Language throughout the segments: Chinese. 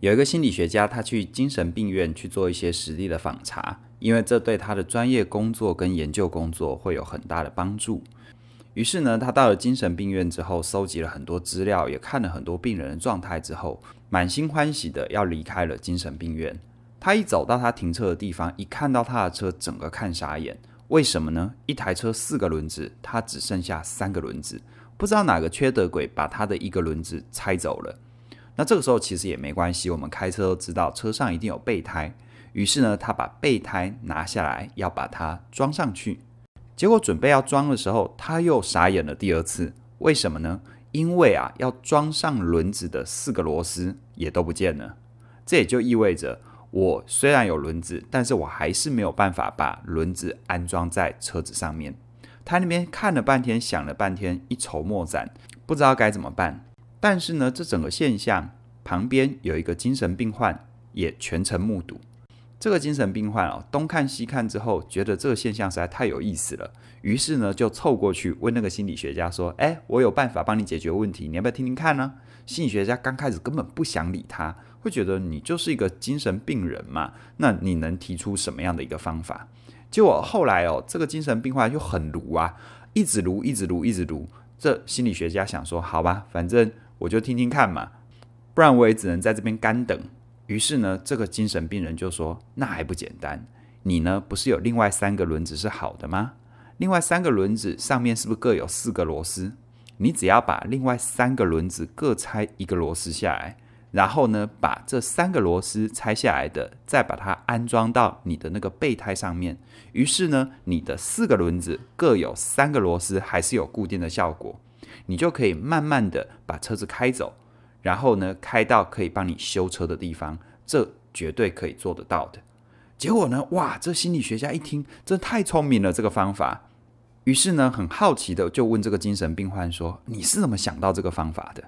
有一个心理学家，他去精神病院去做一些实地的访查，因为这对他的专业工作跟研究工作会有很大的帮助。于是呢，他到了精神病院之后，收集了很多资料，也看了很多病人的状态之后，满心欢喜的要离开了精神病院。他一走到他停车的地方，一看到他的车，整个看傻眼。为什么呢？一台车四个轮子，他只剩下三个轮子，不知道哪个缺德鬼把他的一个轮子拆走了。那这个时候其实也没关系，我们开车都知道车上一定有备胎。于是呢，他把备胎拿下来，要把它装上去。结果准备要装的时候，他又傻眼了第二次。为什么呢？因为啊，要装上轮子的四个螺丝也都不见了。这也就意味着我虽然有轮子，但是我还是没有办法把轮子安装在车子上面。他那边看了半天，想了半天，一筹莫展，不知道该怎么办。但是呢，这整个现象。旁边有一个精神病患，也全程目睹。这个精神病患哦，东看西看之后，觉得这个现象实在太有意思了，于是呢，就凑过去问那个心理学家说：“哎，我有办法帮你解决问题，你要不要听听看呢？”心理学家刚开始根本不想理他，会觉得你就是一个精神病人嘛，那你能提出什么样的一个方法？结果后来哦，这个精神病患又很炉啊，一直炉，一直炉，一直炉。这心理学家想说：“好吧，反正我就听听看嘛。”不然我也只能在这边干等。于是呢，这个精神病人就说：“那还不简单？你呢不是有另外三个轮子是好的吗？另外三个轮子上面是不是各有四个螺丝？你只要把另外三个轮子各拆一个螺丝下来，然后呢，把这三个螺丝拆下来的，再把它安装到你的那个备胎上面。于是呢，你的四个轮子各有三个螺丝，还是有固定的效果，你就可以慢慢的把车子开走。”然后呢，开到可以帮你修车的地方，这绝对可以做得到的。结果呢，哇，这心理学家一听，这太聪明了这个方法。于是呢，很好奇的就问这个精神病患说：“你是怎么想到这个方法的？”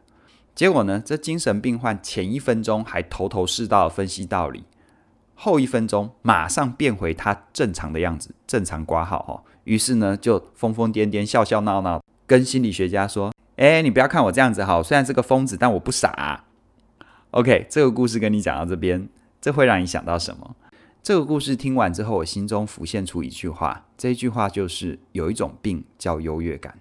结果呢，这精神病患前一分钟还头头是道分析道理，后一分钟马上变回他正常的样子，正常挂号哦。于是呢，就疯疯癫癫、笑笑闹闹，跟心理学家说。哎，你不要看我这样子哈，虽然是个疯子，但我不傻。OK，这个故事跟你讲到这边，这会让你想到什么？这个故事听完之后，我心中浮现出一句话，这句话就是有一种病叫优越感。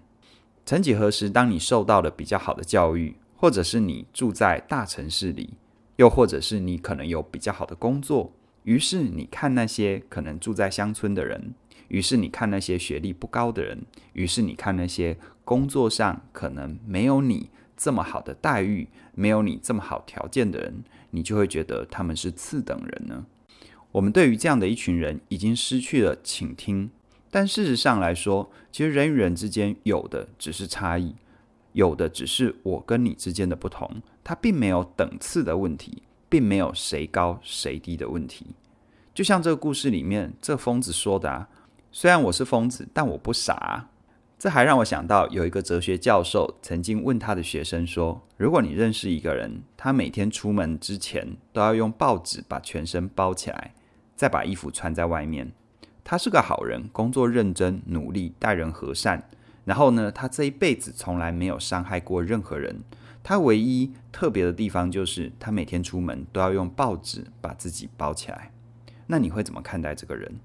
曾几何时，当你受到了比较好的教育，或者是你住在大城市里，又或者是你可能有比较好的工作，于是你看那些可能住在乡村的人。于是你看那些学历不高的人，于是你看那些工作上可能没有你这么好的待遇、没有你这么好条件的人，你就会觉得他们是次等人呢。我们对于这样的一群人已经失去了倾听。但事实上来说，其实人与人之间有的只是差异，有的只是我跟你之间的不同，它并没有等次的问题，并没有谁高谁低的问题。就像这个故事里面这疯子说的。虽然我是疯子，但我不傻。这还让我想到，有一个哲学教授曾经问他的学生说：“如果你认识一个人，他每天出门之前都要用报纸把全身包起来，再把衣服穿在外面，他是个好人，工作认真努力，待人和善。然后呢，他这一辈子从来没有伤害过任何人。他唯一特别的地方就是，他每天出门都要用报纸把自己包起来。那你会怎么看待这个人？”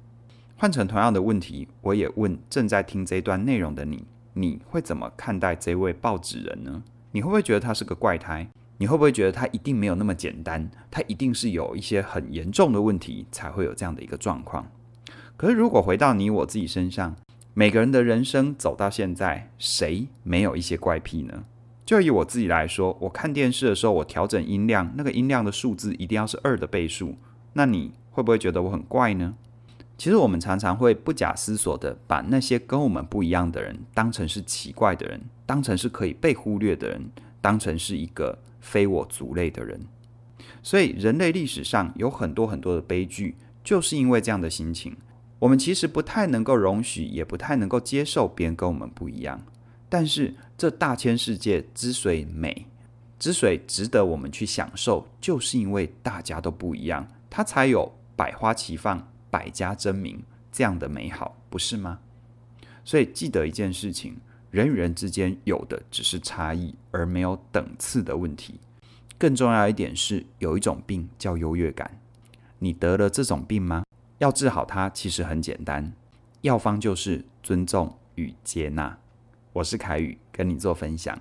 换成同样的问题，我也问正在听这段内容的你，你会怎么看待这位报纸人呢？你会不会觉得他是个怪胎？你会不会觉得他一定没有那么简单？他一定是有一些很严重的问题才会有这样的一个状况。可是如果回到你我自己身上，每个人的人生走到现在，谁没有一些怪癖呢？就以我自己来说，我看电视的时候，我调整音量，那个音量的数字一定要是二的倍数。那你会不会觉得我很怪呢？其实我们常常会不假思索的把那些跟我们不一样的人当成是奇怪的人，当成是可以被忽略的人，当成是一个非我族类的人。所以人类历史上有很多很多的悲剧，就是因为这样的心情。我们其实不太能够容许，也不太能够接受别人跟我们不一样。但是这大千世界之所以美，之所以值得我们去享受，就是因为大家都不一样，它才有百花齐放。百家争鸣这样的美好，不是吗？所以记得一件事情：人与人之间有的只是差异，而没有等次的问题。更重要一点是，有一种病叫优越感。你得了这种病吗？要治好它，其实很简单，药方就是尊重与接纳。我是凯宇，跟你做分享。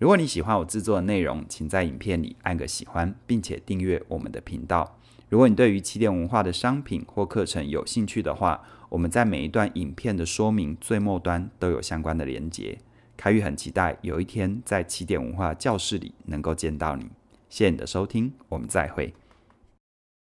如果你喜欢我制作的内容，请在影片里按个喜欢，并且订阅我们的频道。如果你对于起点文化的商品或课程有兴趣的话，我们在每一段影片的说明最末端都有相关的连接。凯宇很期待有一天在起点文化教室里能够见到你。谢谢你的收听，我们再会。